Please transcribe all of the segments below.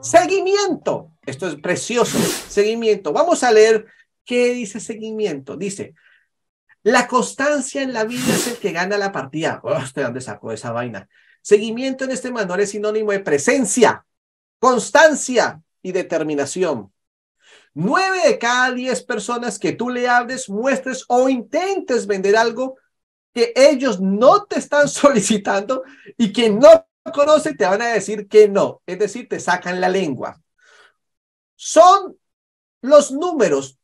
seguimiento. Esto es precioso, seguimiento. Vamos a leer qué dice seguimiento. Dice, la constancia en la vida es el que gana la partida. Oh, ¿De dónde sacó esa vaina? Seguimiento en este manual es sinónimo de presencia, constancia y determinación. Nueve de cada diez personas que tú le hables, muestres o intentes vender algo que ellos no te están solicitando y que no conoce, te van a decir que no, es decir, te sacan la lengua. Son los números.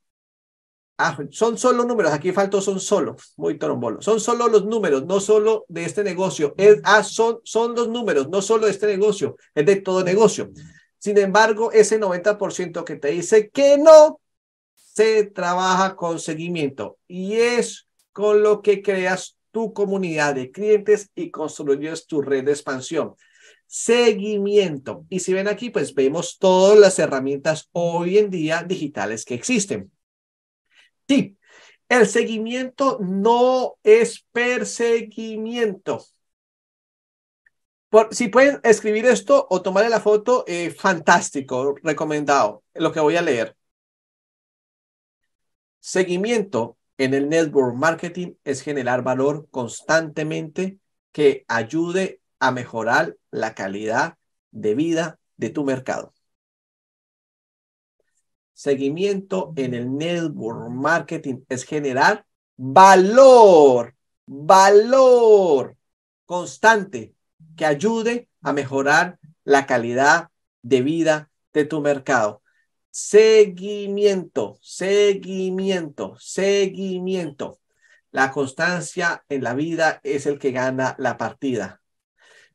Ah, son solo números, aquí faltó son solo, muy trombolo Son solo los números, no solo de este negocio. Es, ah, son, son los números, no solo de este negocio, es de todo negocio. Sin embargo, ese 90% que te dice que no, se trabaja con seguimiento y es con lo que creas tu comunidad de clientes y construyes tu red de expansión. Seguimiento. Y si ven aquí, pues vemos todas las herramientas hoy en día digitales que existen. Sí, El seguimiento no es perseguimiento. si pueden escribir esto o tomarle la foto, eh, fantástico, recomendado, lo que voy a leer. Seguimiento en el network marketing es generar valor constantemente que ayude a mejorar la calidad de vida de tu mercado. Seguimiento en el network marketing es generar valor, valor constante que ayude a mejorar la calidad de vida de tu mercado. Seguimiento, seguimiento, seguimiento. La constancia en la vida es el que gana la partida.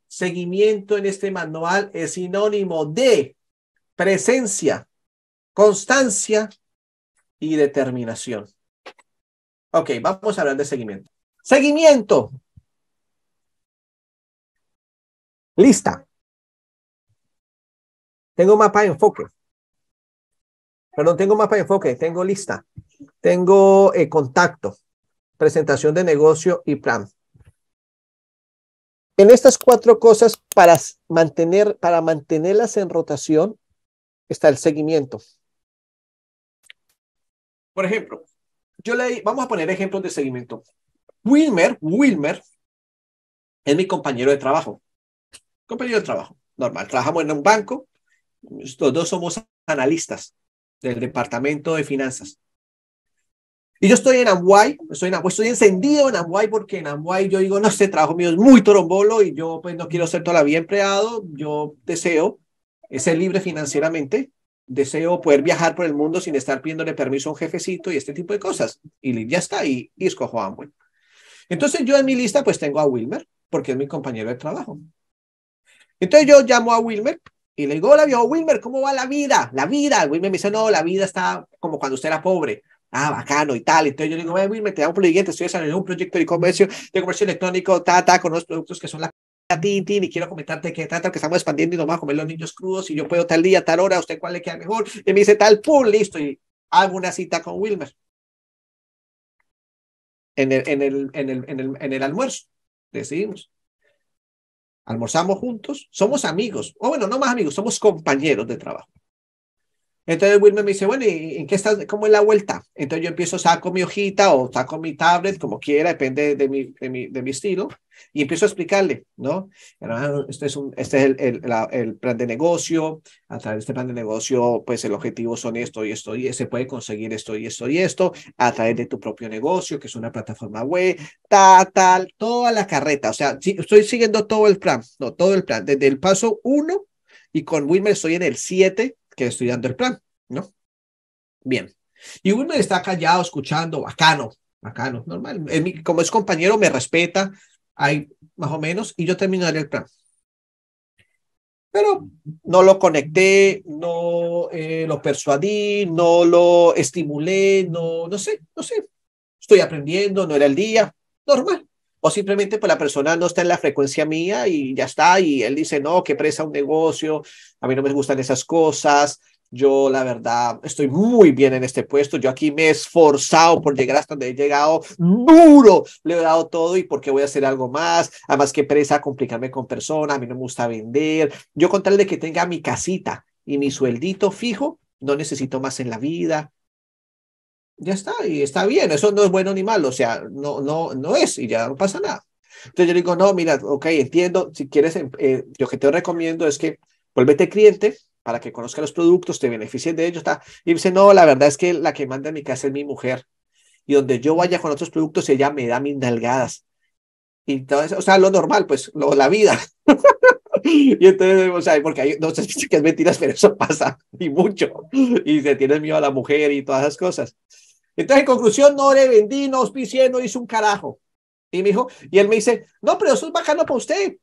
Seguimiento en este manual es sinónimo de presencia, constancia y determinación. Ok, vamos a hablar de seguimiento. Seguimiento. Lista. Tengo un mapa de enfoque. Perdón, tengo mapa de enfoque, tengo lista, tengo eh, contacto, presentación de negocio y plan. En estas cuatro cosas, para, mantener, para mantenerlas en rotación, está el seguimiento. Por ejemplo, yo leí vamos a poner ejemplos de seguimiento. Wilmer, Wilmer es mi compañero de trabajo. Compañero de trabajo, normal. Trabajamos en un banco, los dos somos analistas del Departamento de Finanzas. Y yo estoy en Amway, estoy, encendido en Amway porque en Amway yo digo, no, este trabajo mío es muy torombolo y yo pues no quiero ser todavía empleado, yo deseo eh, ser libre financieramente, deseo poder viajar por el mundo sin estar pidiéndole permiso a un jefecito y este tipo de cosas. Y ya está, y, y escojo Amway. Entonces yo en mi lista pues tengo a Wilmer, porque es mi compañero de trabajo. Entonces yo llamo a Wilmer y le digo, hola viejo Wilmer, ¿cómo va la vida? La vida. Wilmer me dice, no, la vida está como cuando usted era pobre. Ah, bacano y tal. Entonces yo le digo, Wilmer, te hago un proyecto, estoy desarrollando un proyecto de comercio, de comercio electrónico, ta, ta, con unos productos que son la tin, y quiero comentarte que que estamos expandiendo y nos vamos a comer los niños crudos y yo puedo tal día, tal hora, usted cuál le queda mejor. Y me dice tal, pum, listo, y hago una cita con Wilmer. En el, en el, en el, en el, en el almuerzo, decidimos almorzamos juntos, somos amigos, o bueno, no más amigos, somos compañeros de trabajo. Entonces Wilmer me dice, bueno, ¿y en qué estás? ¿Cómo es la vuelta? Entonces yo empiezo, saco mi hojita o saco mi tablet, como quiera, depende de mi, de mi, estilo, y empiezo a explicarle, ¿no? Ah, este es, un, este es el, plan de negocio, a través de este plan de negocio, pues el objetivo son esto y esto, y se puede conseguir esto y esto y esto, a través de tu propio negocio, que es una plataforma web, tal, tal, toda la carreta, o sea, estoy siguiendo todo el plan, no, todo el plan, desde el paso uno, y con Wilmer estoy en el 7 que estudiando el plan, ¿no? Bien. Y uno está callado, escuchando, bacano, bacano, normal. Como es compañero, me respeta, hay más o menos, y yo terminaré el plan. Pero no lo conecté, no eh, lo persuadí, no lo estimulé, no, no sé, no sé. Estoy aprendiendo, no era el día, normal o simplemente pues la persona no está en la frecuencia mía y ya está, y él dice, no, que presa un negocio, a mí no me gustan esas cosas, yo la verdad estoy muy bien en este puesto, yo aquí me he esforzado por llegar hasta donde he llegado, duro, le he dado todo y porque voy a hacer algo más, además que presa complicarme con personas, a mí no me gusta vender, yo con tal de que tenga mi casita y mi sueldito fijo, no necesito más en la vida, ya está, y está bien, eso no es bueno ni malo, o sea, no, no, no es, y ya no pasa nada. Entonces yo digo, no, mira, ok, entiendo, si quieres, lo em, eh, que te recomiendo es que vuélvete cliente para que conozca los productos, te beneficien de ellos, está. Y dice, no, la verdad es que la que manda a mi casa es mi mujer, y donde yo vaya con otros productos, ella me da mis nalgadas. Y entonces, o sea, lo normal, pues, lo, la vida. y entonces, o sea, porque hay, no sé si es mentiras, pero eso pasa, y mucho. Y se tiene miedo a la mujer y todas esas cosas. Entonces, en conclusión, no le vendí, no auspicié, no hice un carajo. Y me dijo, y él me dice, no, pero eso es bacano para usted.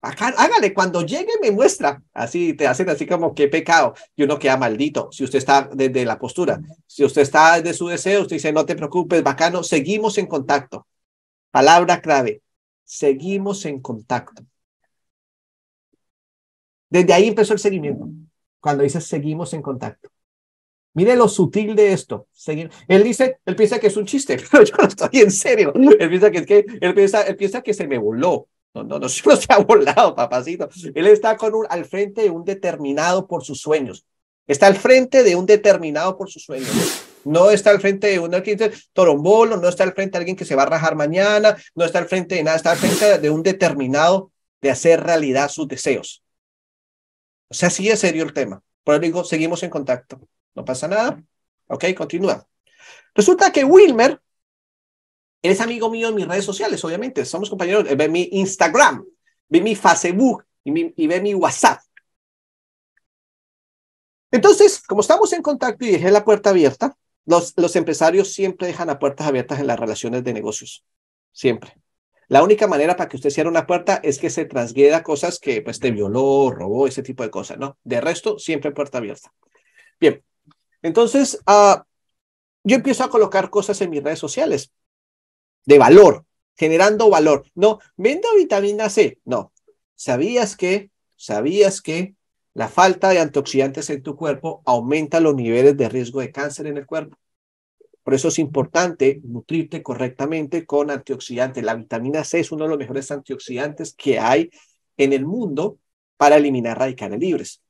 Bacano, hágale, cuando llegue me muestra. Así te hacen así como qué pecado. Y uno queda maldito. Si usted está desde la postura, si usted está desde su deseo, usted dice, no te preocupes, bacano, seguimos en contacto. Palabra clave, seguimos en contacto. Desde ahí empezó el seguimiento, cuando dices seguimos en contacto. Mire lo sutil de esto. Él dice, él piensa que es un chiste, pero yo no estoy en serio. Él piensa que, que él piensa, él piensa que se me voló. No, no, no, se ha volado, papacito. Él está con un, al frente de un determinado por sus sueños. Está al frente de un determinado por sus sueños. No está al frente de un torombolo, no está al frente de alguien que se va a rajar mañana, no está al frente de nada, está al frente de un determinado de hacer realidad sus deseos. O sea, sí es serio el tema. Por eso digo, seguimos en contacto. No pasa nada. Ok, continúa. Resulta que Wilmer, es amigo mío en mis redes sociales, obviamente. Somos compañeros. ve mi Instagram, ve mi Facebook y, ve mi WhatsApp. Entonces, como estamos en contacto y dejé la puerta abierta, los, los empresarios siempre dejan las puertas abiertas en las relaciones de negocios. Siempre. La única manera para que usted cierre una puerta es que se transgueda cosas que pues te violó, robó, ese tipo de cosas, ¿no? De resto, siempre puerta abierta. Bien, entonces, ah, yo empiezo a colocar cosas en mis redes sociales de valor, generando valor. No, vendo vitamina C. No, ¿sabías que? ¿Sabías que? La falta de antioxidantes en tu cuerpo aumenta los niveles de riesgo de cáncer en el cuerpo. Por eso es importante nutrirte correctamente con antioxidantes. La vitamina C es uno de los mejores antioxidantes que hay en el mundo para eliminar radicales libres.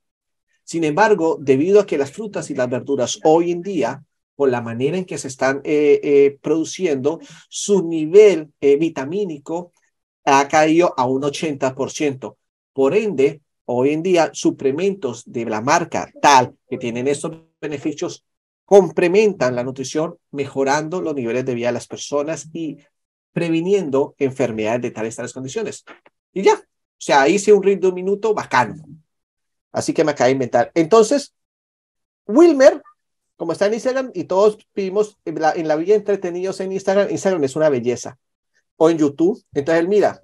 Sin embargo, debido a que las frutas y las verduras hoy en día, por la manera en que se están eh, eh, produciendo, su nivel eh, vitamínico ha caído a un 80%. Por ende, hoy en día, suplementos de la marca tal que tienen estos beneficios complementan la nutrición, mejorando los niveles de vida de las personas y previniendo enfermedades de tales, tales condiciones. Y ya, o sea, hice un ritmo minuto bacano. Así que me acabé de inventar. Entonces, Wilmer, como está en Instagram y todos vivimos en la, en vida entretenidos en Instagram, Instagram es una belleza. O en YouTube. Entonces él mira,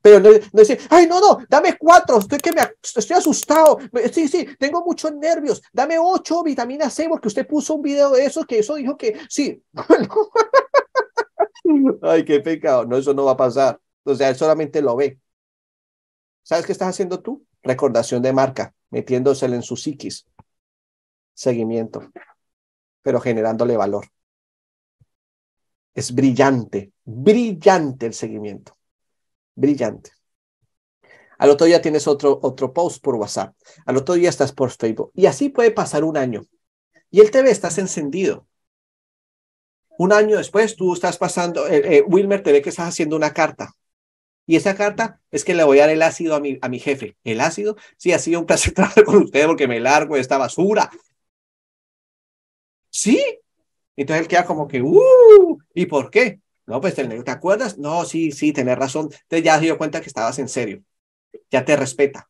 pero no, dice, ay, no, no, dame cuatro, estoy que me estoy asustado, sí, sí, tengo muchos nervios, dame ocho vitamina C, porque usted puso un video de eso, que eso dijo que sí. ay, qué pecado, no, eso no va a pasar. O sea, él solamente lo ve. ¿Sabes qué estás haciendo tú? recordación de marca, metiéndosela en su psiquis, seguimiento, pero generándole valor. Es brillante, brillante el seguimiento, brillante. Al otro día tienes otro, otro post por WhatsApp, al otro día estás por Facebook, y así puede pasar un año. Y el TV estás encendido, un año después tú estás pasando, eh, eh, Wilmer te ve que estás haciendo una carta y esa carta es que le voy a dar el ácido a mi, a mi jefe. El ácido, sí, ha sido un placer trabajar con usted porque me largo de esta basura. Sí. Entonces él queda como que, ¡uh! ¿Y por qué? No, pues te, acuerdas? No, sí, sí, tenés razón. Entonces ya se dio cuenta que estabas en serio. Ya te respeta.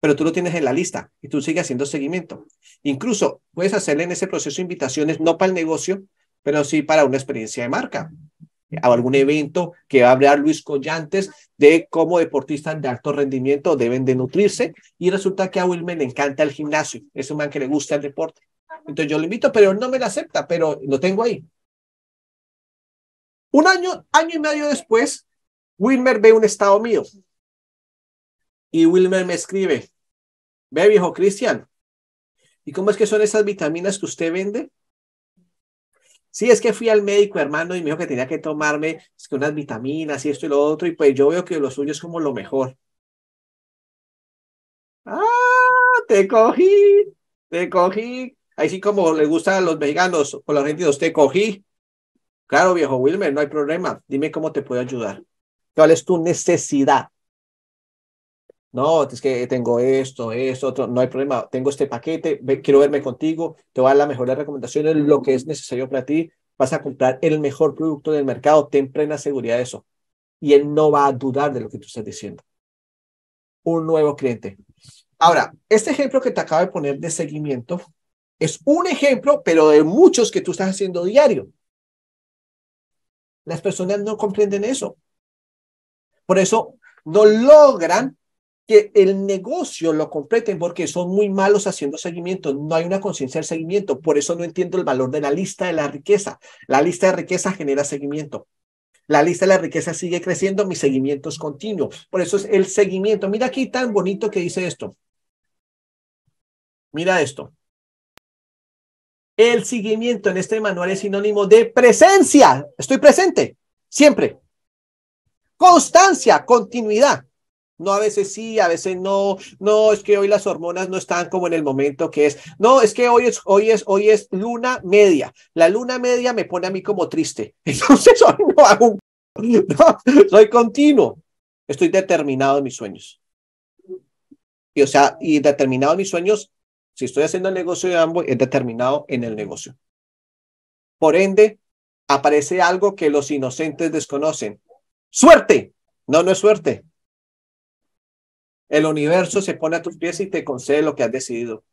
Pero tú lo tienes en la lista y tú sigues haciendo seguimiento. Incluso puedes hacerle en ese proceso invitaciones, no para el negocio, pero sí para una experiencia de marca a algún evento que va a hablar Luis Collantes de cómo deportistas de alto rendimiento deben de nutrirse y resulta que a Wilmer le encanta el gimnasio, es un man que le gusta el deporte. Entonces yo lo invito, pero no me lo acepta, pero lo tengo ahí. Un año, año y medio después, Wilmer ve un estado mío y Wilmer me escribe, ve viejo Cristian, ¿y cómo es que son esas vitaminas que usted vende? Sí, es que fui al médico, hermano, y me dijo que tenía que tomarme pues, unas vitaminas y esto y lo otro, y pues yo veo que lo suyo es como lo mejor. ¡Ah! Te cogí, te cogí. Ahí sí, como le gustan a los mexicanos o los argentinos, te cogí. Claro, viejo Wilmer, no hay problema. Dime cómo te puedo ayudar. ¿Cuál es tu necesidad? No, es que tengo esto, esto, otro, no hay problema, tengo este paquete, quiero verme contigo, te voy a dar las mejores recomendaciones, lo que es necesario para ti, vas a comprar el mejor producto del mercado, ten plena seguridad de eso. Y él no va a dudar de lo que tú estás diciendo. Un nuevo cliente. Ahora, este ejemplo que te acabo de poner de seguimiento es un ejemplo, pero de muchos que tú estás haciendo diario. Las personas no comprenden eso. Por eso no logran que el negocio lo completen porque son muy malos haciendo seguimiento, no hay una conciencia del seguimiento, por eso no entiendo el valor de la lista de la riqueza. La lista de riqueza genera seguimiento. La lista de la riqueza sigue creciendo, mi seguimiento es continuo. Por eso es el seguimiento. Mira aquí tan bonito que dice esto. Mira esto. El seguimiento en este manual es sinónimo de presencia. Estoy presente, siempre. Constancia, continuidad. No, a veces sí, a veces no. No, es que hoy las hormonas no están como en el momento que es. No, es que hoy es, hoy es, hoy es luna media. La luna media me pone a mí como triste. Entonces hoy no hago soy continuo. Estoy determinado en mis sueños. Y o sea, y determinado en mis sueños, si estoy haciendo el negocio de ambos, es determinado en el negocio. Por ende, aparece algo que los inocentes desconocen. ¡Suerte! No, no es suerte el universo se pone a tus pies y te concede lo que has decidido.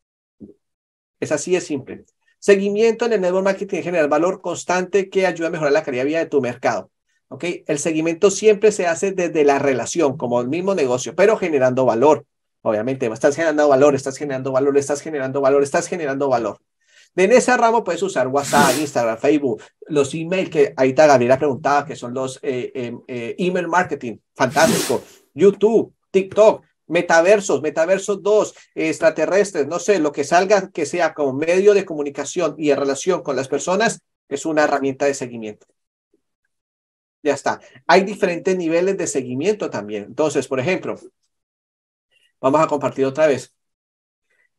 Es así de simple. Seguimiento en el network marketing genera valor constante que ayuda a mejorar la calidad de vida de tu mercado. El seguimiento siempre se hace desde la relación, como el mismo negocio, pero generando valor. Obviamente, estás generando valor, estás generando valor, estás generando valor, estás generando valor. En ese ramo puedes usar WhatsApp, Instagram, Facebook, los emails que ahí ahorita Gabriela preguntaba, que son los eh, eh, eh, email marketing, fantástico, YouTube, TikTok, metaversos, metaversos 2, extraterrestres, no sé, lo que salga que sea como medio de comunicación y de relación con las personas es una herramienta de seguimiento. Ya está. Hay diferentes niveles de seguimiento también. Entonces, por ejemplo, vamos a compartir otra vez.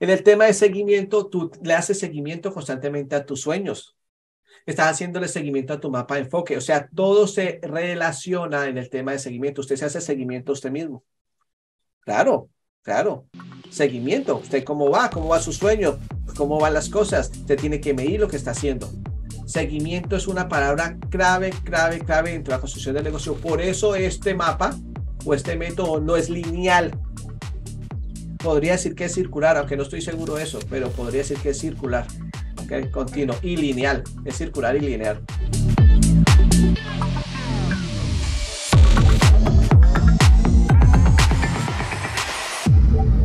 En el tema de seguimiento, tú le haces seguimiento constantemente a tus sueños. Estás haciéndole seguimiento a tu mapa de enfoque. O sea, todo se relaciona en el tema de seguimiento. Usted se hace seguimiento a usted mismo. Claro, claro. Seguimiento. Usted cómo va, cómo va su sueño, cómo van las cosas. Usted tiene que medir lo que está haciendo. Seguimiento es una palabra clave, clave, clave dentro de la construcción del negocio. Por eso este mapa o este método no es lineal. Podría decir que es circular, aunque no estoy seguro de eso, pero podría decir que es circular, continuo y lineal. Es circular y lineal.